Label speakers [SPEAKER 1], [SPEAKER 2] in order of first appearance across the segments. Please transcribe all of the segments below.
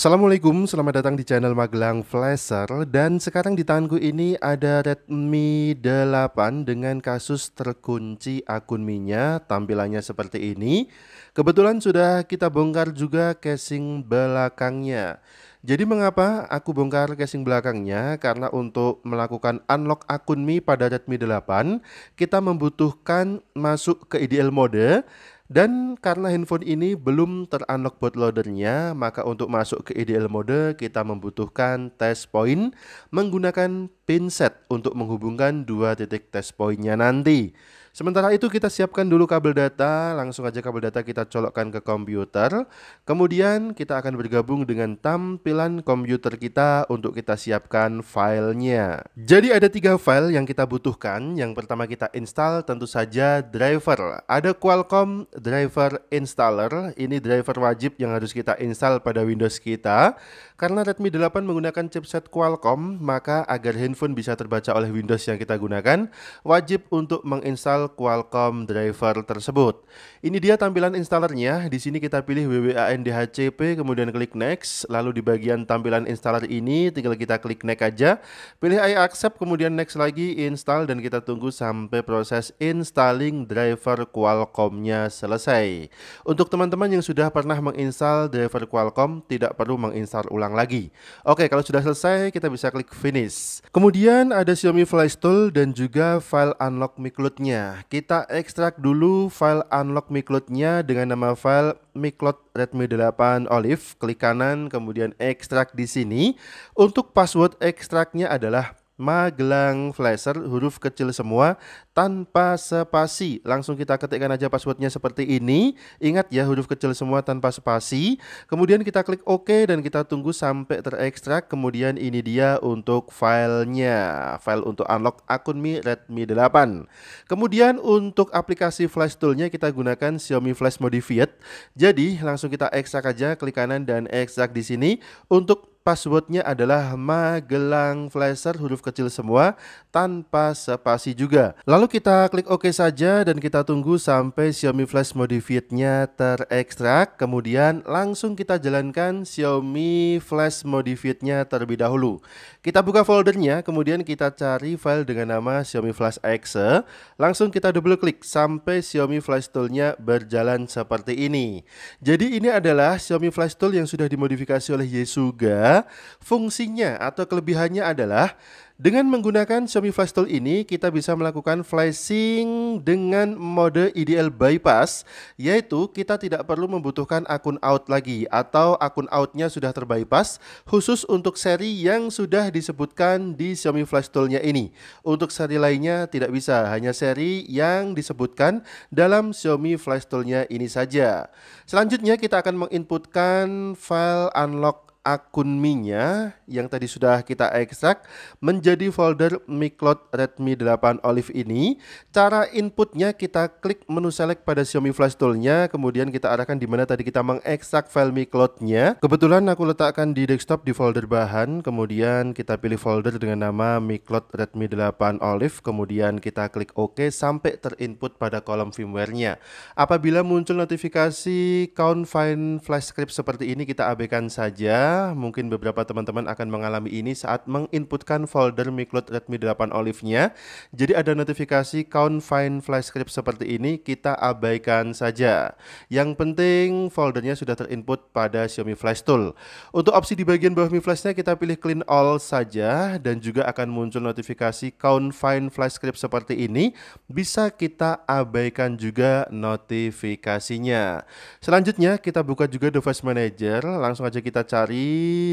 [SPEAKER 1] Assalamualaikum, selamat datang di channel Magelang Flasher dan sekarang di tanganku ini ada Redmi 8 dengan kasus terkunci akun Mi-nya, tampilannya seperti ini. Kebetulan sudah kita bongkar juga casing belakangnya. Jadi mengapa aku bongkar casing belakangnya? Karena untuk melakukan unlock akun Mi pada Redmi 8, kita membutuhkan masuk ke IDL mode dan karena handphone ini belum terunlock bootloadernya, maka untuk masuk ke IDL mode kita membutuhkan test point menggunakan pinset untuk menghubungkan dua titik test pointnya nanti. Sementara itu kita siapkan dulu kabel data, langsung aja kabel data kita colokkan ke komputer. Kemudian kita akan bergabung dengan tampilan komputer kita untuk kita siapkan filenya. Jadi ada tiga file yang kita butuhkan. Yang pertama kita install tentu saja driver. Ada Qualcomm driver installer. Ini driver wajib yang harus kita install pada Windows kita. Karena Redmi 8 menggunakan chipset Qualcomm, maka agar handphone bisa terbaca oleh Windows yang kita gunakan, wajib untuk menginstal Qualcomm driver tersebut. Ini dia tampilan installernya. Di sini kita pilih WWANDHCP, kemudian klik next, lalu di bagian tampilan installer ini tinggal kita klik next aja. Pilih I accept, kemudian next lagi install dan kita tunggu sampai proses installing driver Qualcomm-nya selesai. Untuk teman-teman yang sudah pernah menginstal driver Qualcomm, tidak perlu menginstal ulang ulang lagi. Oke, kalau sudah selesai kita bisa klik finish. Kemudian ada Xiaomi Flash Tool dan juga file unlock micloud-nya. Kita ekstrak dulu file unlock micloud-nya dengan nama file micloud Redmi 8 Olive. Klik kanan kemudian ekstrak di sini. Untuk password ekstraknya adalah Magelang Flasher huruf kecil semua tanpa spasi. Langsung kita ketikkan aja passwordnya seperti ini. Ingat ya huruf kecil semua tanpa spasi. Kemudian kita klik OK dan kita tunggu sampai terekstrak. Kemudian ini dia untuk filenya. File untuk unlock akun Mi Redmi 8. Kemudian untuk aplikasi Flash Toolnya kita gunakan Xiaomi Flash Modified. Jadi langsung kita ekstrak aja klik kanan dan ekstrak di sini untuk Passwordnya adalah Magelang Flasher huruf kecil semua tanpa spasi juga. Lalu kita klik OK saja dan kita tunggu sampai Xiaomi Flash Modified-nya terekstrak. Kemudian langsung kita jalankan Xiaomi Flash modified terlebih dahulu. Kita buka foldernya, kemudian kita cari file dengan nama Xiaomi Flash Exe. Langsung kita double klik sampai Xiaomi Flash Tool-nya berjalan seperti ini. Jadi ini adalah Xiaomi Flash Tool yang sudah dimodifikasi oleh Yesuga fungsinya atau kelebihannya adalah dengan menggunakan Xiaomi Flash Tool ini kita bisa melakukan flashing dengan mode IDL bypass yaitu kita tidak perlu membutuhkan akun out lagi atau akun outnya sudah terbypass khusus untuk seri yang sudah disebutkan di Xiaomi Flash Tool-nya ini. Untuk seri lainnya tidak bisa, hanya seri yang disebutkan dalam Xiaomi Flash Tool-nya ini saja. Selanjutnya kita akan menginputkan file unlock akun Mi-nya yang tadi sudah kita ekstrak menjadi folder Mi Cloud Redmi 8 Olive ini. Cara inputnya kita klik menu select pada Xiaomi Flash Tool-nya, kemudian kita arahkan di mana tadi kita mengekstrak file Mi Cloud-nya. Kebetulan aku letakkan di desktop di folder bahan, kemudian kita pilih folder dengan nama Mi Cloud Redmi 8 Olive, kemudian kita klik OK sampai terinput pada kolom firmware-nya. Apabila muncul notifikasi count find flash script seperti ini kita abaikan saja mungkin beberapa teman-teman akan mengalami ini saat menginputkan folder miCloud Redmi 8 Olive-nya. Jadi ada notifikasi count find flash script seperti ini, kita abaikan saja. Yang penting foldernya sudah terinput pada Xiaomi Flash Tool. Untuk opsi di bagian bawah Mi Flash-nya kita pilih clean all saja dan juga akan muncul notifikasi count find flash script seperti ini. Bisa kita abaikan juga notifikasinya. Selanjutnya kita buka juga device manager, langsung aja kita cari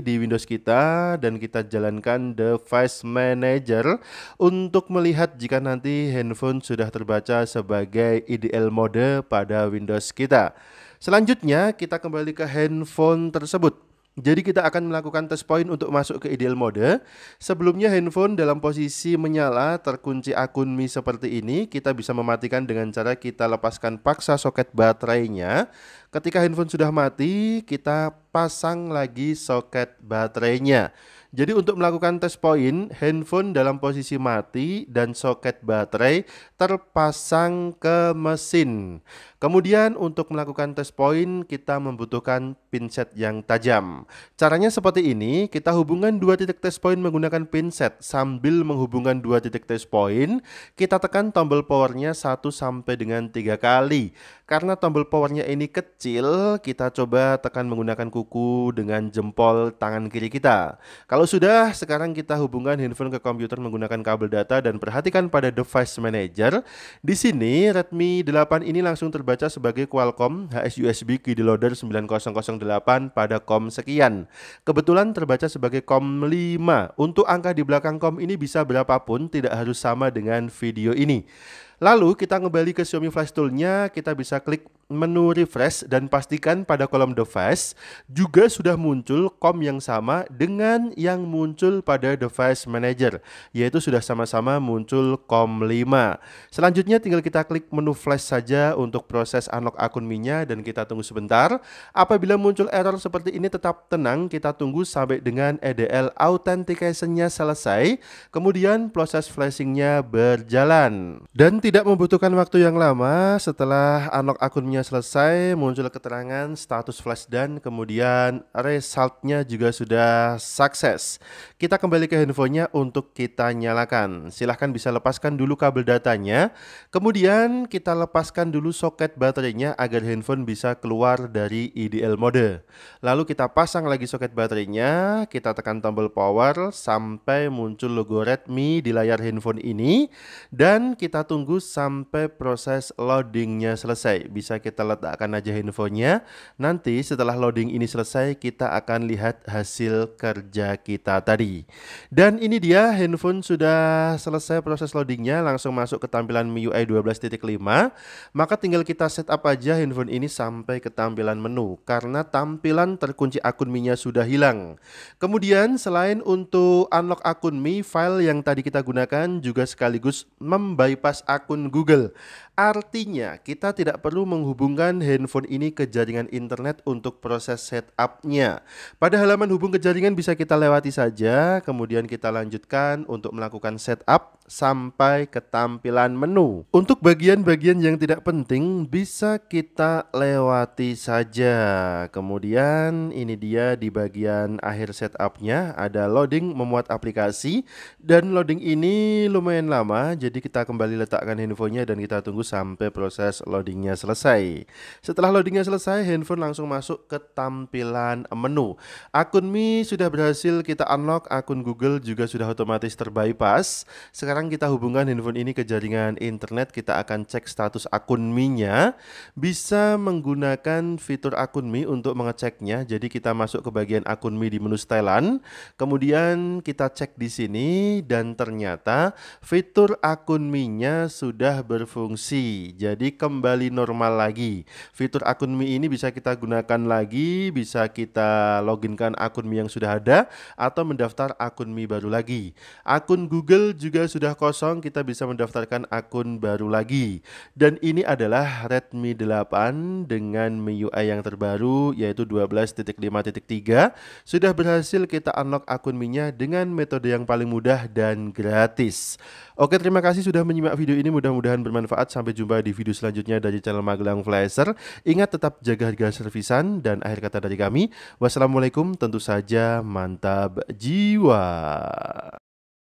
[SPEAKER 1] di Windows kita dan kita jalankan Device Manager untuk melihat jika nanti handphone sudah terbaca sebagai IDL mode pada Windows kita. Selanjutnya kita kembali ke handphone tersebut. Jadi kita akan melakukan test point untuk masuk ke ideal mode. Sebelumnya handphone dalam posisi menyala terkunci akun Mi seperti ini, kita bisa mematikan dengan cara kita lepaskan paksa soket baterainya. Ketika handphone sudah mati, kita pasang lagi soket baterainya. Jadi untuk melakukan test point, handphone dalam posisi mati dan soket baterai terpasang ke mesin. Kemudian untuk melakukan tes point kita membutuhkan pinset yang tajam. Caranya seperti ini, kita hubungkan dua titik tes point menggunakan pinset sambil menghubungkan dua titik tes point kita tekan tombol powernya 1 sampai dengan 3 kali. Karena tombol powernya ini kecil, kita coba tekan menggunakan kuku dengan jempol tangan kiri kita. Kalau sudah, sekarang kita hubungkan handphone ke komputer menggunakan kabel data dan perhatikan pada device manager. Di sini Redmi 8 ini langsung ter terbaca sebagai Qualcomm HSUSB Key Loader 9008 pada COM sekian. Kebetulan terbaca sebagai COM 5. Untuk angka di belakang COM ini bisa berapapun, tidak harus sama dengan video ini. Lalu kita kembali ke Xiaomi Flash Tool-nya, kita bisa klik menu refresh dan pastikan pada kolom device juga sudah muncul com yang sama dengan yang muncul pada device manager yaitu sudah sama-sama muncul com 5 selanjutnya tinggal kita klik menu flash saja untuk proses unlock akun minya dan kita tunggu sebentar apabila muncul error seperti ini tetap tenang kita tunggu sampai dengan EDL authentication-nya selesai kemudian proses flashing-nya berjalan dan tidak membutuhkan waktu yang lama setelah unlock akunnya selesai muncul keterangan status flash dan kemudian resultnya juga sudah sukses. Kita kembali ke handphonenya untuk kita nyalakan. Silahkan bisa lepaskan dulu kabel datanya. Kemudian kita lepaskan dulu soket baterainya agar handphone bisa keluar dari IDL mode. Lalu kita pasang lagi soket baterainya, kita tekan tombol power sampai muncul logo Redmi di layar handphone ini dan kita tunggu sampai proses loadingnya selesai. Bisa kita letakkan aja handphonenya. Nanti setelah loading ini selesai, kita akan lihat hasil kerja kita tadi. Dan ini dia handphone sudah selesai proses loadingnya, langsung masuk ke tampilan MIUI 12.5. Maka tinggal kita setup aja handphone ini sampai ke tampilan menu, karena tampilan terkunci akun Mi-nya sudah hilang. Kemudian selain untuk unlock akun Mi, file yang tadi kita gunakan juga sekaligus membypass akun akun Google. Artinya, kita tidak perlu menghubungkan handphone ini ke jaringan internet untuk proses setupnya. Pada halaman hubung ke jaringan bisa kita lewati saja, kemudian kita lanjutkan untuk melakukan setup sampai ke tampilan menu. Untuk bagian-bagian yang tidak penting bisa kita lewati saja. Kemudian ini dia di bagian akhir setupnya ada loading memuat aplikasi dan loading ini lumayan lama, jadi kita kembali letakkan handphonenya dan kita tunggu sampai proses loadingnya selesai. Setelah loadingnya selesai, handphone langsung masuk ke tampilan menu. Akun Mi sudah berhasil kita unlock, akun Google juga sudah otomatis terbypass. Sekarang kita hubungkan handphone ini ke jaringan internet, kita akan cek status akun Mi-nya. Bisa menggunakan fitur akun Mi untuk mengeceknya, jadi kita masuk ke bagian akun Mi di menu setelan. Kemudian kita cek di sini dan ternyata fitur akun Mi-nya sudah berfungsi jadi kembali normal lagi. Fitur akun Mi ini bisa kita gunakan lagi, bisa kita loginkan akun Mi yang sudah ada, atau mendaftar akun Mi baru lagi. Akun Google juga sudah kosong, kita bisa mendaftarkan akun baru lagi. Dan ini adalah Redmi 8 dengan MIUI yang terbaru, yaitu 12.5.3. Sudah berhasil kita unlock akun Mi-nya dengan metode yang paling mudah dan gratis. Oke, terima kasih sudah menyimak video ini. Mudah-mudahan bermanfaat. Sampai Sampai jumpa di video selanjutnya dari channel Magelang Flasher. Ingat tetap jaga harga servisan dan akhir kata dari kami. Wassalamualaikum tentu saja mantap jiwa.